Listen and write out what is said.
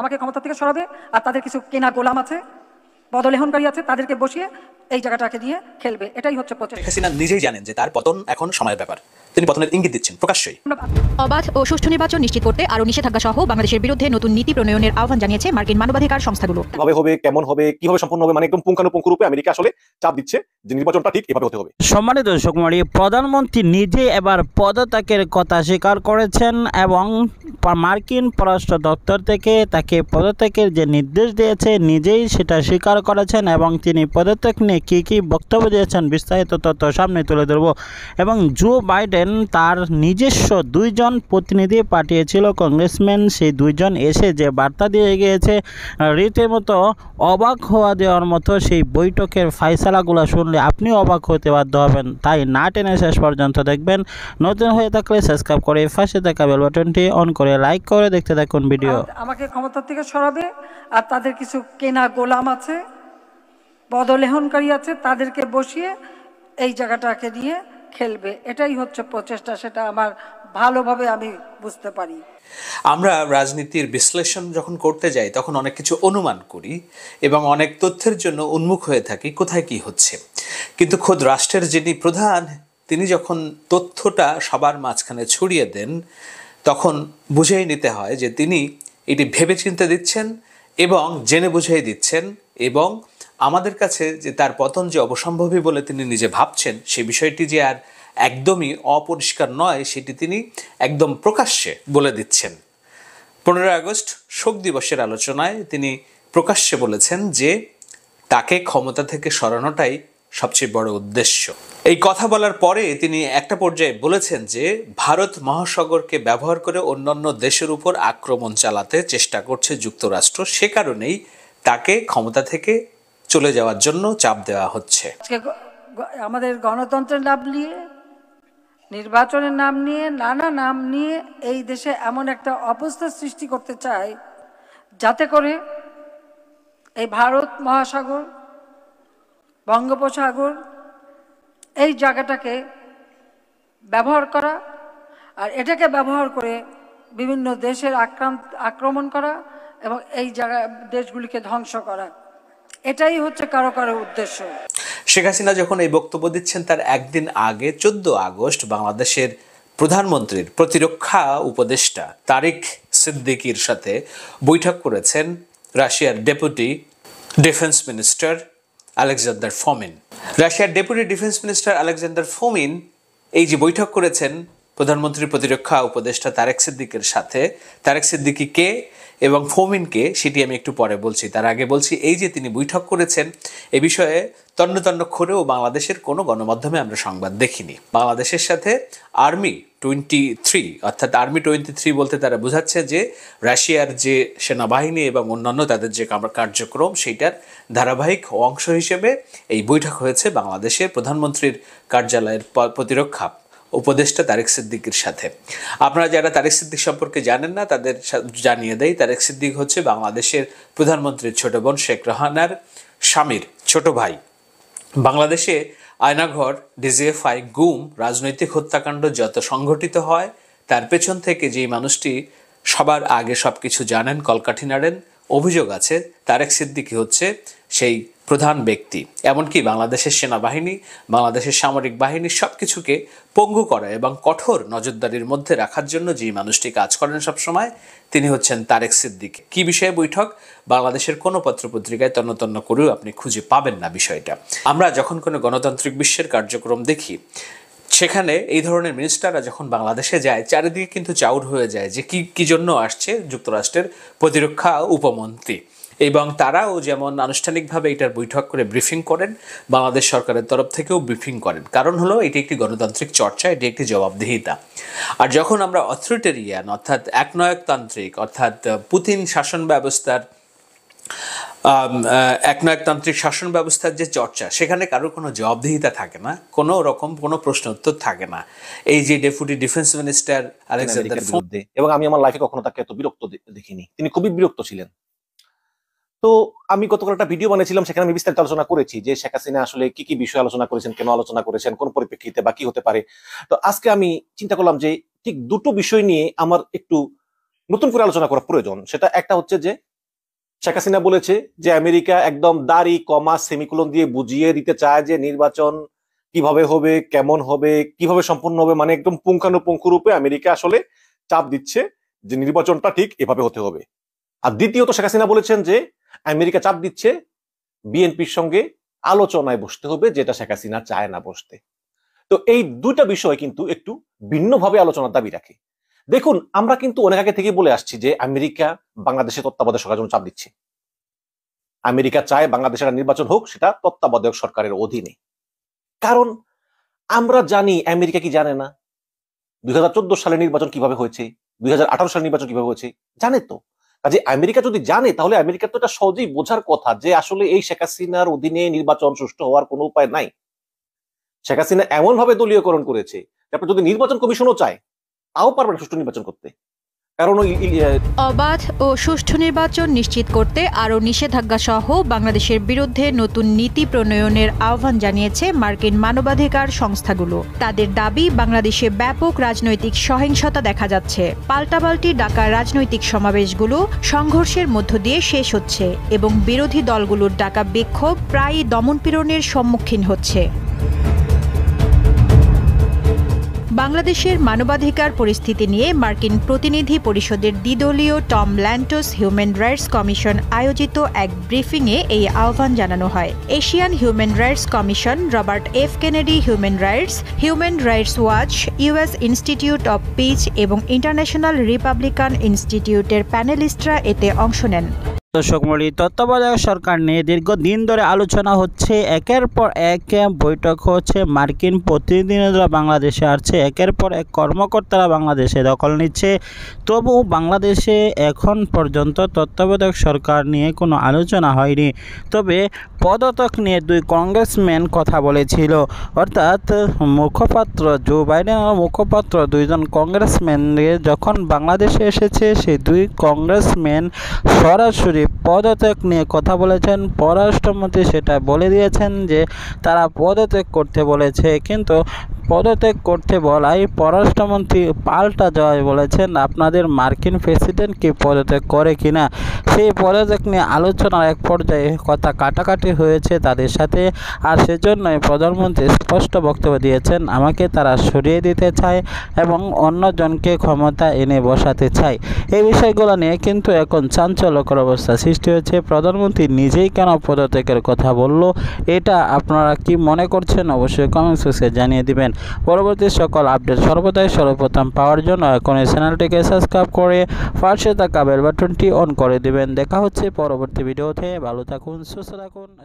আমাকে ক্ষমতা থেকে সরাবে আর তাদের কিছু কেনা গোলাম আছে বদলেহনকারী আছে তাদেরকে বসিয়ে এই জায়গাটাকে দিয়ে খেলবে এটাই হচ্ছে প্রচেষ্টা হাসিনা নিজেই জানেন যে তার পতন এখন সময়ের ব্যাপার তিনি পতনের ইঙ্গিত দিচ্ছেন প্রকাশ্যই অবাধ ও সুষ্ঠু নির্বাচন নিশ্চিত করতে আরও নিষেধাজ্ঞা সহ বাংলাদেশের বিরুদ্ধে নতুন নীতি প্রণয়নের আহ্বান জানিয়েছে মার্কিন মানবাধিকার সংস্থাগুলো কবে হবে কেমন হবে কিভাবে সম্পন্ন হবে মানে একদম পুঙ্খানুপুঙ্খ রূপে আমেরিকা আসলে চাপ দিচ্ছে যে নির্বাচনটা ঠিক এভাবে হতে হবে সম্মানিত দর্শক মণ্ডলী প্রধানমন্ত্রী নিজে এবার পদত্যাগের কথা স্বীকার করেছেন এবং মার্কিন পররাষ্ট্র দপ্তর থেকে তাকে পদত্যাগের যে নির্দেশ দিয়েছে নিজেই সেটা স্বীকার করেছেন এবং তিনি পদত্যাগ নিয়ে কী কী বক্তব্য দিয়েছেন বিস্তারিত তথ্য সামনে তুলে ধরব এবং জো বাইডেন তার নিজস্ব দুইজন প্রতিনিধি পাঠিয়েছিল কংগ্রেসম্যান সেই দুইজন এসে যে বার্তা দিয়ে গিয়েছে রীতিমতো অবাক হওয়া দেওয়ার মতো সেই বৈঠকের ফাইসলাগুলো শুনলে আপনি অবাক হতে বাধ্য হবেন তাই না টেনে শেষ পর্যন্ত দেখবেন নতুন হয়ে থাকলে সাবস্ক্রাইব করে পাশে থাকা বেল বাটনটি অন করে লাইক করে দেখতে থাকুন ভিডিও আমাকে ক্ষমতা থেকে সরাবে আর তাদের কিছু কেনা গোলাম আছে পদলেহনকারী আছে তাদেরকে বসিয়ে এই জায়গাটাকে নিয়ে খেলবে এটাই হচ্ছে প্রচেষ্টা সেটা আমার ভালোভাবে আমি বুঝতে পারি আমরা রাজনীতির বিশ্লেষণ যখন করতে যাই তখন অনেক কিছু অনুমান করি এবং অনেক তথ্যের জন্য উন্মুখ হয়ে থাকি কোথায় কি হচ্ছে কিন্তু খোদ রাষ্ট্রের যিনি প্রধান তিনি যখন তথ্যটা সবার মাঝখানে ছড়িয়ে দেন তখন বুঝেই নিতে হয় যে তিনি এটি ভেবে চিনতে দিচ্ছেন এবং জেনে বুঝেই দিচ্ছেন এবং আমাদের কাছে যে তার পতন যে অবসম্ভবী বলে তিনি নিজে ভাবছেন সে বিষয়টি যে আর একদমই অপরিষ্কার নয় সেটি তিনি একদম প্রকাশ্যে বলে দিচ্ছেন পনেরোই আগস্ট শোক দিবসের আলোচনায় তিনি প্রকাশ্যে বলেছেন যে তাকে ক্ষমতা থেকে সরানোটাই সবচেয়ে বড় উদ্দেশ্য এই কথা বলার পরে তিনি একটা পর্যায়ে বলেছেন যে ভারত মহাসাগরকে ব্যবহার করে অন্যান্য দেশের উপর আক্রমণ চালাতে চেষ্টা করছে যুক্তরাষ্ট্র সে কারণেই তাকে ক্ষমতা থেকে চলে যাওয়ার জন্য চাপ দেওয়া হচ্ছে আমাদের গণতন্ত্রের নাম নিয়ে নির্বাচনের নাম নিয়ে নানা নাম নিয়ে এই দেশে এমন একটা অবস্থা সৃষ্টি করতে চায় যাতে করে এই ভারত মহাসাগর বঙ্গোপসাগর এই জায়গাটাকে ব্যবহার করা আর এটাকে ব্যবহার করে বিভিন্ন দেশের আক্রান্ত আক্রমণ করা এবং এই জায়গা দেশগুলিকে ধ্বংস করা এটাই হচ্ছে কারো কারো উদ্দেশ্য শেখ হাসিনা যখন এই বক্তব্য দিচ্ছেন তার একদিন আগে চোদ্দ আগস্ট বাংলাদেশের প্রধানমন্ত্রীর প্রতিরক্ষা উপদেষ্টা তারিক সিদ্দিকির সাথে বৈঠক করেছেন রাশিয়ার deputy defence minister Alexander Fomin রাশিয়ার deputy defence minister Alexander Fomin এই যে বৈঠক করেছেন প্রধানমন্ত্রীর প্রতিরক্ষা উপদেষ্টা তারেক সিদ্দিকের সাথে তারেক সিদ্দিকি কে এবং ফোমিনকে সেটি আমি একটু পরে বলছি তার আগে বলছি এই যে তিনি বৈঠক করেছেন এ বিষয়ে তন্ন তন্ন করেও বাংলাদেশের কোনো গণমাধ্যমে আমরা সংবাদ দেখিনি বাংলাদেশের সাথে আর্মি টোয়েন্টি থ্রি অর্থাৎ আর্মি টোয়েন্টি থ্রি বলতে তারা বোঝাচ্ছে যে রাশিয়ার যে সেনাবাহিনী এবং অন্যান্য তাদের যে কার্যক্রম সেইটার ধারাবাহিক অংশ হিসেবে এই বৈঠক হয়েছে বাংলাদেশের প্রধানমন্ত্রীর কার্যালয়ের প্রতিরক্ষা উপদেষ্টা তারেক সিদ্দিকির সাথে আপনারা যারা তারেক সিদ্দিক সম্পর্কে জানেন না তাদের জানিয়ে দেয় তারেক সিদ্দিক হচ্ছে বাংলাদেশের প্রধানমন্ত্রীর ছোট বোন শেখ রহানার স্বামীর ছোট ভাই বাংলাদেশে আয়নাঘর ডিজিএফআই গুম রাজনৈতিক হত্যাকাণ্ড যত সংঘটিত হয় তার পেছন থেকে যেই মানুষটি সবার আগে সব কিছু জানেন কলকাঠি নাড়েন অভিযোগ আছে তারেক সিদ্দিকি হচ্ছে সেই প্রধান ব্যক্তি এমনকি বাংলাদেশের সেনাবাহিনী বাংলাদেশের সামরিক বাহিনী সব কিছুকে পঙ্গু করা এবং কঠোর নজরদারির মধ্যে রাখার জন্য যে মানুষটি কাজ করেন সবসময় তিনি হচ্ছেন তারেক সিদ্দিক কি বিষয়ে বৈঠক বাংলাদেশের কোনো পত্রপত্রিকায় তন্নতন্ন করেও আপনি খুঁজে পাবেন না বিষয়টা আমরা যখন কোনো গণতান্ত্রিক বিশ্বের কার্যক্রম দেখি সেখানে এই ধরনের মিনিস্টাররা যখন বাংলাদেশে যায় চারিদিকে কিন্তু চাউর হয়ে যায় যে কি কি জন্য আসছে যুক্তরাষ্ট্রের প্রতিরক্ষা উপমন্ত্রী এবং তারাও যেমন আনুষ্ঠানিকভাবে এটার বৈঠক করে ব্রিফিং করেন বাংলাদেশ সরকারের তরফ থেকেও ব্রিফিং করেন কারণ হলো এটি একটি গণতান্ত্রিক চর্চা এটি একটি জবাবদিহিতা আর যখন আমরা অথরিটেরিয়ান অর্থাৎ একনায়কতান্ত্রিক অর্থাৎ পুতিন শাসন ব্যবস্থার একনায়কতান্ত্রিক শাসন ব্যবস্থার যে চর্চা সেখানে কারোর কোনো জবাবদিহিতা থাকে না কোনো রকম কোনো প্রশ্ন উত্তর থাকে না এই যে ডেপুটি ডিফেন্স মিনিস্টার আলেকজান্ডার এবং আমি আমার লাইফে কখনো তাকে এত বিরক্ত দেখিনি তিনি খুবই বিরক্ত ছিলেন তো আমি গতকাল একটা ভিডিও বানিয়েছিলাম সেখানে আমি বিস্তারিত আলোচনা করেছি যে শেখ হাসিনা আসলে কি কি বিষয়ে আলোচনা করেছেন কেন আলোচনা করেছেন কোন পরিপ্রেক্ষিতে বা কি হতে পারে তো আজকে আমি চিন্তা করলাম যে ঠিক দুটো বিষয় নিয়ে আমার একটু নতুন করে আলোচনা করা প্রয়োজন সেটা একটা হচ্ছে যে শেখ হাসিনা বলেছে যে আমেরিকা একদম দাড়ি কমা সেমিকুলন দিয়ে বুঝিয়ে দিতে চায় যে নির্বাচন কিভাবে হবে কেমন হবে কিভাবে সম্পন্ন হবে মানে একদম পুঙ্খানুপুঙ্খ রূপে আমেরিকা আসলে চাপ দিচ্ছে যে নির্বাচনটা ঠিক এভাবে হতে হবে আর দ্বিতীয়ত শেখ হাসিনা বলেছেন যে আমেরিকা চাপ দিচ্ছে বিএনপির সঙ্গে আলোচনায় বসতে হবে যেটা শেখ হাসিনা চায় না বসতে তো এই দুটা বিষয় কিন্তু একটু ভিন্নভাবে আলোচনার দাবি রাখে দেখুন আমরা কিন্তু অনেক আগে থেকে বলে আসছি যে আমেরিকা বাংলাদেশে তত্ত্বাবধায়ক সরকার জন্য চাপ দিচ্ছে আমেরিকা চায় বাংলাদেশের নির্বাচন হোক সেটা তত্ত্বাবধায়ক সরকারের অধীনে কারণ আমরা জানি আমেরিকা কি জানে না দুই সালে নির্বাচন কিভাবে হয়েছে দুই সালে নির্বাচন কিভাবে হয়েছে জানে তো কাজে আমেরিকা যদি জানে তাহলে আমেরিকার তো এটা সহজেই বোঝার কথা যে আসলে এই শেখ হাসিনার অধীনে নির্বাচন সুষ্ঠু হওয়ার কোনো উপায় নাই শেখ হাসিনা এমন ভাবে দলীয়করণ করেছে তারপর যদি নির্বাচন কমিশনও চায় তাও পারবে সুষ্ঠু নির্বাচন করতে অবাধ ও সুষ্ঠু নির্বাচন নিশ্চিত করতে আরও নিষেধাজ্ঞা সহ বাংলাদেশের বিরুদ্ধে নতুন নীতি প্রণয়নের আহ্বান জানিয়েছে মার্কিন মানবাধিকার সংস্থাগুলো তাদের দাবি বাংলাদেশে ব্যাপক রাজনৈতিক সহিংসতা দেখা যাচ্ছে পাল্টাপাল্টি ডাকা রাজনৈতিক সমাবেশগুলো সংঘর্ষের মধ্য দিয়ে শেষ হচ্ছে এবং বিরোধী দলগুলোর ডাকা বিক্ষোভ প্রায়ই দমনপীড়নের সম্মুখীন হচ্ছে বাংলাদেশের মানবাধিকার পরিস্থিতি নিয়ে মার্কিন প্রতিনিধি পরিষদের দ্বিদলীয় Tom Lantos human rights commission আয়োজিত এক ব্রিফিংয়ে এই আহ্বান জানানো হয় Asian human rights commission Robert F Kennedy human rights human rights watch US institute of peace এবং ইন্টারন্যাশনাল রিপাবলিকান ইনস্টিটিউটের প্যানেলিস্টরা এতে অংশ নেন দর্শক তত্ত্বাবধায়ক সরকার নিয়ে দীর্ঘদিন ধরে আলোচনা হচ্ছে একের পর এক বৈঠক হচ্ছে মার্কিন প্রতিনিধিরা বাংলাদেশে আসছে একের পর এক কর্মকর্তারা বাংলাদেশে দখল নিচ্ছে তবু বাংলাদেশে এখন পর্যন্ত তত্ত্বাবধায়ক সরকার নিয়ে কোনো আলোচনা হয়নি তবে পদত্যাগ নিয়ে দুই কংগ্রেসম্যান কথা বলেছিল অর্থাৎ মুখপাত্র জো বাইডেনের মুখপাত্র দুইজন কংগ্রেসম্যান যখন বাংলাদেশে এসেছে সেই দুই কংগ্রেসম্যান সরাসরি পদত্যাগ নিয়ে কথা বলেছেন পররাষ্ট্রমন্ত্রী সেটা বলে দিয়েছেন যে তারা পদত্যাগ করতে বলেছে কিন্তু পদত্যাগ করতে বলাই পররাষ্ট্রমন্ত্রী পাল্টা জয় বলেছেন আপনাদের মার্কিন প্রেসিডেন্টকে পদত্যাগ করে কিনা সেই পদত্যাগ নিয়ে আলোচনার এক পর্যায়ে কথা কাটাকাটি হয়েছে তাদের সাথে আর সেজন্যই প্রধানমন্ত্রী স্পষ্ট বক্তব্য দিয়েছেন আমাকে তারা সরিয়ে দিতে চায় এবং অন্যজনকে ক্ষমতা এনে বসাতে চায় এই বিষয়গুলো নিয়ে কিন্তু এখন চাঞ্চল্যকর অবস্থা সৃষ্টি হয়েছে প্রধানমন্ত্রী নিজেই কেন পদত্যাগের কথা বলল এটা আপনারা কি মনে করছেন অবশ্যই কমেন্ট বক্সে জানিয়ে দিবেন পরবর্তী সকল আপডেট সর্বদাই সর্বপ্রথম পাওয়ার জন্য এখন এই চ্যানেলটিকে সাবস্ক্রাইব করে পাশে থাকা বেলবাটনটি বাটনটি অন করে দিবেন দেখা হচ্ছে পরবর্তী ভিডিওতে ভালো থাকুন সুস্থ থাকুন